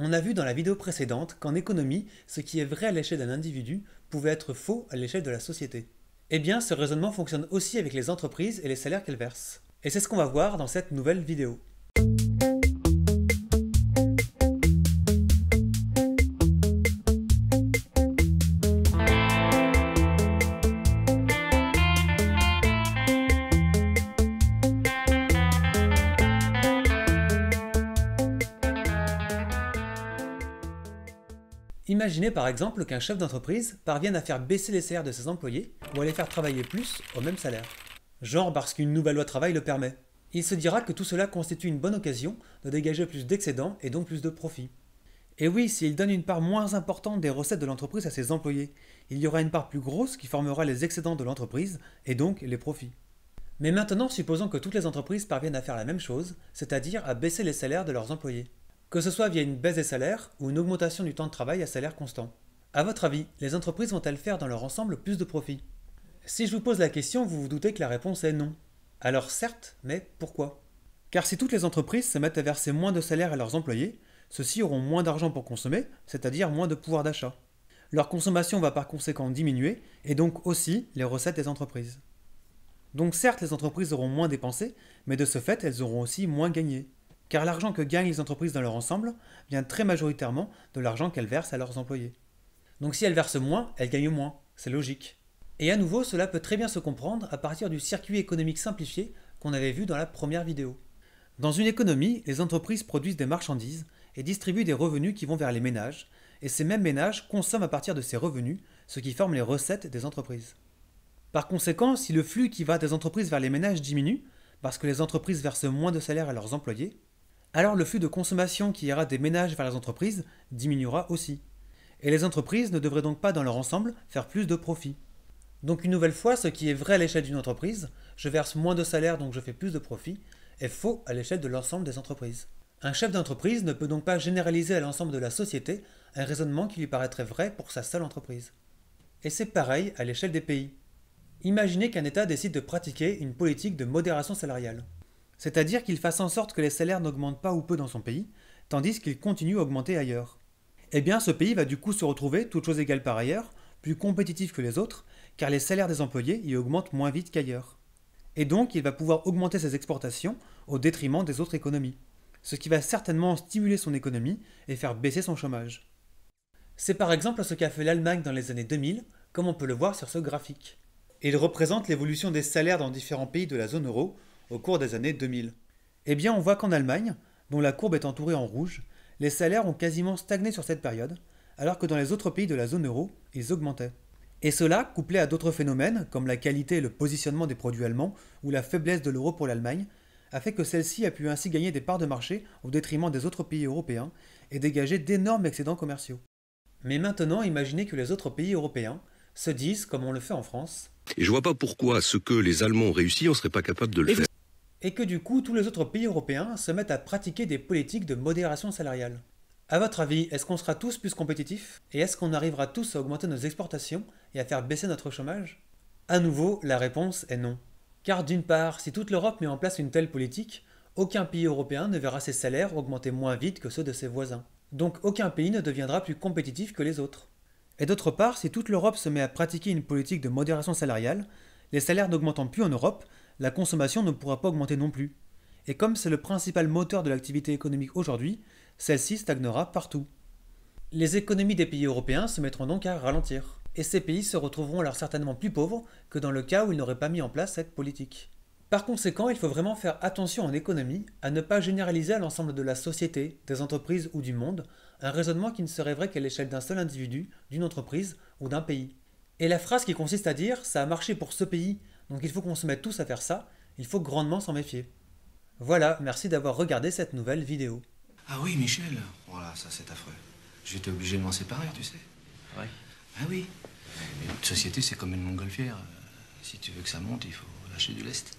On a vu dans la vidéo précédente qu'en économie, ce qui est vrai à l'échelle d'un individu pouvait être faux à l'échelle de la société. Eh bien, ce raisonnement fonctionne aussi avec les entreprises et les salaires qu'elles versent. Et c'est ce qu'on va voir dans cette nouvelle vidéo. Imaginez par exemple qu'un chef d'entreprise parvienne à faire baisser les salaires de ses employés ou à les faire travailler plus au même salaire. Genre parce qu'une nouvelle loi travail le permet. Il se dira que tout cela constitue une bonne occasion de dégager plus d'excédents et donc plus de profits. Et oui, s'il donne une part moins importante des recettes de l'entreprise à ses employés, il y aura une part plus grosse qui formera les excédents de l'entreprise et donc les profits. Mais maintenant, supposons que toutes les entreprises parviennent à faire la même chose, c'est-à-dire à baisser les salaires de leurs employés que ce soit via une baisse des salaires ou une augmentation du temps de travail à salaire constant. A votre avis, les entreprises vont-elles faire dans leur ensemble plus de profits Si je vous pose la question, vous vous doutez que la réponse est non. Alors certes, mais pourquoi Car si toutes les entreprises se mettent à verser moins de salaires à leurs employés, ceux-ci auront moins d'argent pour consommer, c'est-à-dire moins de pouvoir d'achat. Leur consommation va par conséquent diminuer, et donc aussi les recettes des entreprises. Donc certes, les entreprises auront moins dépensé, mais de ce fait, elles auront aussi moins gagné car l'argent que gagnent les entreprises dans leur ensemble vient très majoritairement de l'argent qu'elles versent à leurs employés. Donc si elles versent moins, elles gagnent moins, c'est logique. Et à nouveau, cela peut très bien se comprendre à partir du circuit économique simplifié qu'on avait vu dans la première vidéo. Dans une économie, les entreprises produisent des marchandises et distribuent des revenus qui vont vers les ménages, et ces mêmes ménages consomment à partir de ces revenus, ce qui forme les recettes des entreprises. Par conséquent, si le flux qui va des entreprises vers les ménages diminue, parce que les entreprises versent moins de salaires à leurs employés, alors le flux de consommation qui ira des ménages vers les entreprises diminuera aussi. Et les entreprises ne devraient donc pas dans leur ensemble faire plus de profits. Donc une nouvelle fois, ce qui est vrai à l'échelle d'une entreprise, je verse moins de salaire donc je fais plus de profits » est faux à l'échelle de l'ensemble des entreprises. Un chef d'entreprise ne peut donc pas généraliser à l'ensemble de la société un raisonnement qui lui paraîtrait vrai pour sa seule entreprise. Et c'est pareil à l'échelle des pays. Imaginez qu'un État décide de pratiquer une politique de modération salariale c'est-à-dire qu'il fasse en sorte que les salaires n'augmentent pas ou peu dans son pays, tandis qu'ils continuent à augmenter ailleurs. Eh bien, ce pays va du coup se retrouver, toutes chose égales par ailleurs, plus compétitif que les autres, car les salaires des employés y augmentent moins vite qu'ailleurs. Et donc, il va pouvoir augmenter ses exportations au détriment des autres économies, ce qui va certainement stimuler son économie et faire baisser son chômage. C'est par exemple ce qu'a fait l'Allemagne dans les années 2000, comme on peut le voir sur ce graphique. Il représente l'évolution des salaires dans différents pays de la zone euro au cours des années 2000. Eh bien, on voit qu'en Allemagne, dont la courbe est entourée en rouge, les salaires ont quasiment stagné sur cette période, alors que dans les autres pays de la zone euro, ils augmentaient. Et cela, couplé à d'autres phénomènes, comme la qualité et le positionnement des produits allemands, ou la faiblesse de l'euro pour l'Allemagne, a fait que celle-ci a pu ainsi gagner des parts de marché au détriment des autres pays européens et dégager d'énormes excédents commerciaux. Mais maintenant, imaginez que les autres pays européens se disent, comme on le fait en France, et je vois pas pourquoi ce que les Allemands ont réussi, on serait pas capable de le faire et que du coup tous les autres pays européens se mettent à pratiquer des politiques de modération salariale. A votre avis, est-ce qu'on sera tous plus compétitifs Et est-ce qu'on arrivera tous à augmenter nos exportations et à faire baisser notre chômage À nouveau, la réponse est non. Car d'une part, si toute l'Europe met en place une telle politique, aucun pays européen ne verra ses salaires augmenter moins vite que ceux de ses voisins. Donc aucun pays ne deviendra plus compétitif que les autres. Et d'autre part, si toute l'Europe se met à pratiquer une politique de modération salariale, les salaires n'augmentant plus en Europe, la consommation ne pourra pas augmenter non plus. Et comme c'est le principal moteur de l'activité économique aujourd'hui, celle-ci stagnera partout. Les économies des pays européens se mettront donc à ralentir, et ces pays se retrouveront alors certainement plus pauvres que dans le cas où ils n'auraient pas mis en place cette politique. Par conséquent, il faut vraiment faire attention en économie à ne pas généraliser à l'ensemble de la société, des entreprises ou du monde un raisonnement qui ne serait vrai qu'à l'échelle d'un seul individu, d'une entreprise ou d'un pays. Et la phrase qui consiste à dire ⁇ ça a marché pour ce pays, donc il faut qu'on se mette tous à faire ça, il faut grandement s'en méfier. Voilà, merci d'avoir regardé cette nouvelle vidéo. Ah oui, Michel Voilà, ça c'est affreux. J'étais obligé de m'en séparer, tu sais. Ouais. Ah oui. Une société, c'est comme une montgolfière. Euh, si tu veux que ça monte, il faut lâcher du lest.